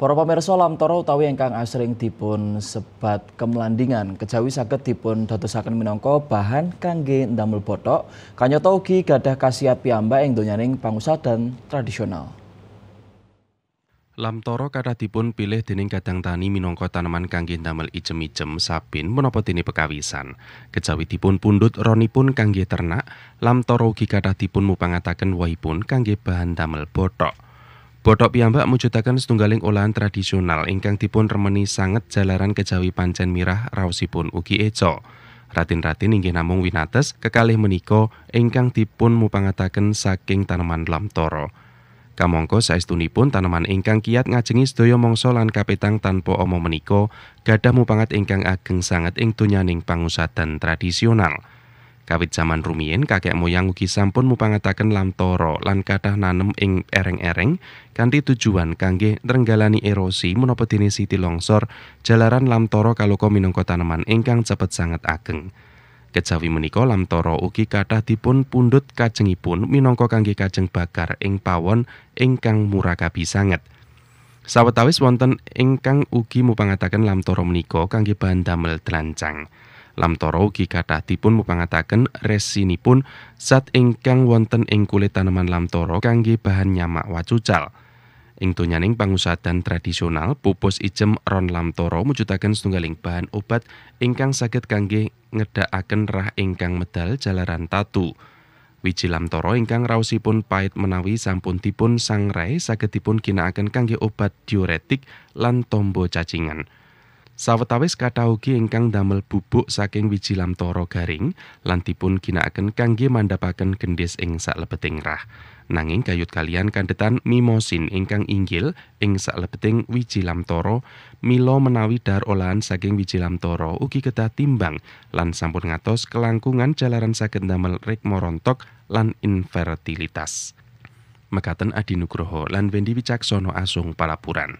Para pamirsa lamtoro utawi ingkang asring dipun sebat kemlandingan kejawi saged dipun dadosaken minangka bahan kangge ndamel bothok kanyata ugi gadah khasiat piyambak ing donyaning pangusadan tradisional. Lam toro kata dipun pilih dening kadang tani minangka tanaman kangge ndamel ijem-ijem sabin menapa dene pekawisan. Kejawi dipun roni pun kangge ternak, lam toro ugi kata dipun mupangataken wahipun kangge bahan damel bothok. Botok piyambak menciptakan setunggaling olahan tradisional ingkang dipun remeni sanget jalaran kejawi pancen mirah rausipun ugi eco. Ratin-ratin inggih namung winates kekalih menika ingkang dipun mupangataken saking tanaman lamtoro. Kamangka saestunipun tanaman ingkang kiat ngajengi sedaya mangsa lan kapetang tanpa omong menika gadah mupangat ingkang ageng sanget ing donyaning pangusatan tradisional. Kawit zaman rumiyin kakek moyang ugi sampun mupangataken lamtoro lan kathah nanem ing ereng-ereng kanthi tujuan kangge nrenggalani erosi menapa dene siti longsor jalaran lamtoro kaloko minongko taneman ingkang cepet sangat ageng. Kejawi menika lamtoro ugi kathah dipun pundhut kajengipun minangka kangge kajeng bakar ing pawon ingkang murakabi sanget. Sawetawis wonten ingkang ugi mupangataken lamtoro menika kangge bahan damel delancang. Lamtoro ugi kathah dipun mupangataken resinipun zat ingkang wonten ing kulit taneman lamtoro kangge bahan nyamak wacucal. Ing donyaning pangusadan tradisional, pupus ijem ron lamtoro mujudaken setunggaling bahan obat ingkang saged kangge ngedhakaken rah ingkang medal jalaran tatu. Wiji lamtoro ingkang raosipun pahit menawi sampun dipun sangrai saged dipun ginakaken kangge obat diuretik lan tombo cacingan. Sawetawis kathah ugi ingkang damel bubuk saking wiji lamtoro garing lan dipun ginakaken kangge mandhapaken gendhis ing salebeting rah. Nanging gayut kalian kandhetan mimosin ingkang inggil ing salebeting wiji lamtoro, mila menawi dar olahan saking wiji lamtoro ugi kedah timbang lan sampun ngatos kelangkungan jalaran saged damel rikma morontok lan infertilitas. Mekaten adinugroho Nugroho lan Wendy Wicaksono Asung Palapuran.